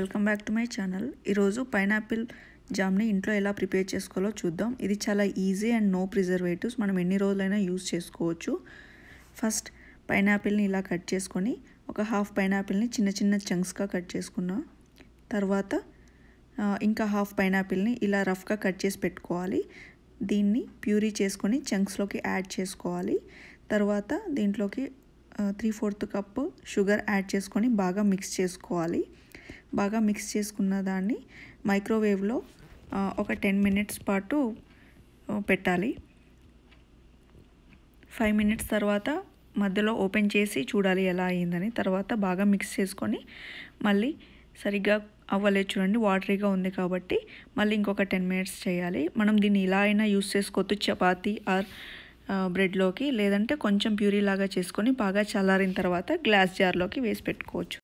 welcome back to my channel ఈరోజు pineapple జామ్ని ఇంట్లో ఎలా ప్రిపేర్ చేసుకోవాలో చూద్దాం ఇది చాలా ఈజీ అండ్ నో ప్రిజర్వేటివ్స్ మనం ఎన్ని రోజులైనా యూజ్ చేసుకోవచ్చు ఫస్ట్ పైనాపిల్ని ఇలా కట్ చేసుకొని ఒక హాఫ్ పైనాపిల్ని చిన్న చిన్న చంక్స్గా కట్ చేసుకున్నా తర్వాత ఇంకా హాఫ్ పైనాపిల్ని ఇలా రఫ్గా కట్ చేసి పెట్టుకోవాలి దీన్ని ప్యూరీ చేసుకొని చంక్స్లోకి యాడ్ చేసుకోవాలి తర్వాత దీంట్లోకి three fourth cup sugar add చేసుకొని బాగా మిక్స్ చేసుకోవాలి బాగా మిక్స్ చేసుకున్న దాన్ని మైక్రోవేవ్లో ఒక టెన్ మినిట్స్ పాటు పెట్టాలి ఫైవ్ మినిట్స్ తర్వాత మధ్యలో ఓపెన్ చేసి చూడాలి ఎలా అయిందని తర్వాత బాగా మిక్స్ చేసుకొని మళ్ళీ సరిగ్గా అవ్వలేదు చూడండి వాటరీగా ఉంది కాబట్టి మళ్ళీ ఇంకొక టెన్ మినిట్స్ చేయాలి మనం దీన్ని ఇలా అయినా యూస్ చేసుకోవచ్చు చపాతి ఆర్ బ్రెడ్లోకి లేదంటే కొంచెం ప్యూరీ లాగా చేసుకొని బాగా చల్లారిన తర్వాత గ్లాస్ జార్లోకి వేసి పెట్టుకోవచ్చు